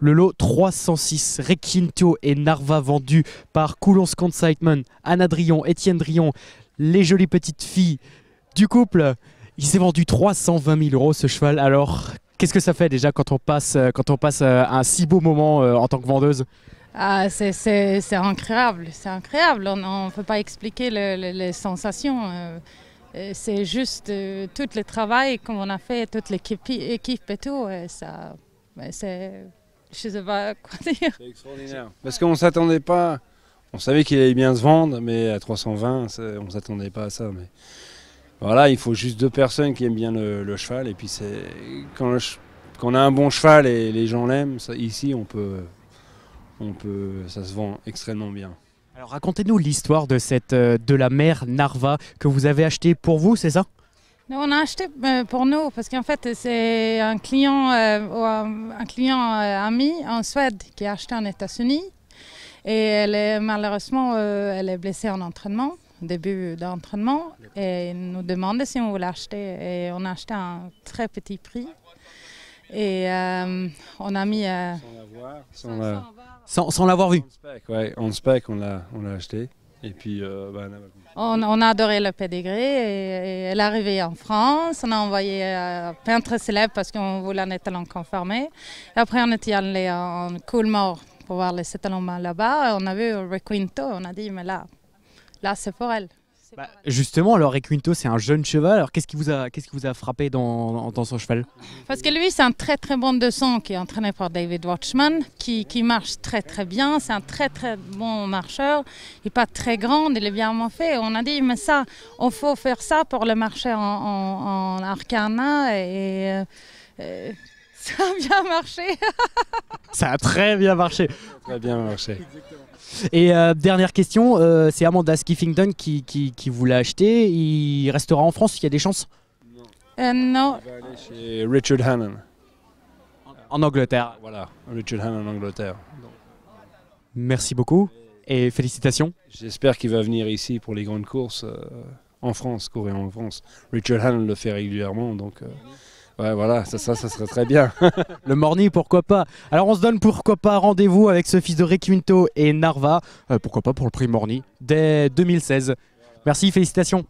le lot 306 Requinto et Narva vendu par Coulon Sconsignment, Anna Drion, Étienne Drion, les jolies petites filles du couple. Il s'est vendu 320 000 euros ce cheval. Alors, qu'est-ce que ça fait déjà quand on passe, euh, quand on passe euh, un si beau moment euh, en tant que vendeuse ah, c'est incroyable, c'est incroyable. On ne peut pas expliquer les sensations. C'est juste tout le travail qu'on a fait, toute l'équipe et tout. Ça, c'est je sais pas quoi dire. C'est extraordinaire. Parce qu'on s'attendait pas. On savait qu'il allait bien se vendre, mais à 320, on ne s'attendait pas à ça. Mais voilà, il faut juste deux personnes qui aiment bien le, cheval. Et puis c'est quand, on a un bon cheval et les gens l'aiment, ici on peut, on peut, ça se vend extrêmement bien. Alors racontez-nous l'histoire de cette euh, de la mère Narva que vous avez achetée pour vous, c'est ça on a acheté euh, pour nous parce qu'en fait c'est un client, euh, un client euh, ami en Suède qui a acheté en États-Unis et elle malheureusement elle est blessée en entraînement, début d'entraînement et il nous demande si on voulait acheter et on a acheté à un très petit prix et on a mis sans l'avoir vu. On spec, ouais, on on l'a acheté. Euh, bah, on, a adoré le pédigré et, elle est arrivée en France. On a envoyé un euh, peintre célèbre parce qu'on voulait un étalon confirmé. après, on était allé en Coolmore pour voir les étalons là-bas. On a vu Requinto. On a dit, mais là, là c'est pour elle. Bah, justement, alors Equinto, c'est un jeune cheval. Alors, qu'est-ce qui vous a, qu'est-ce qui vous a frappé dans, dans son cheval Parce que lui, c'est un très très bon de sang qui est entraîné par David Watchman, qui, qui marche très très bien. C'est un très très bon marcheur. Il n'est pas très grand, il est bien fait. On a dit, mais ça, on faut faire ça pour le marcher en, Arcana et. Euh, Ça a bien marché. ça a très bien marché. Très bien marché. Et euh, dernière question, euh, c'est Amanda Skiffington qui, qui, qui vous l'a acheté. Il restera en France, il y a des chances euh, Non. Il va aller chez Richard Hannon. En, Angleterre. Voilà, Richard Hannon en Angleterre. Merci beaucoup et félicitations. J'espère qu'il va venir ici pour les grandes courses en France, courir en France. Richard Hannon le fait régulièrement, donc... Ouais, voilà, ça, ça, ça serait très bien. le Morny, pourquoi pas Alors, on se donne pourquoi pas rendez-vous avec ce fils de Requinto et Narva, euh, pourquoi pas pour le prix Morny, dès 2016. Merci, félicitations.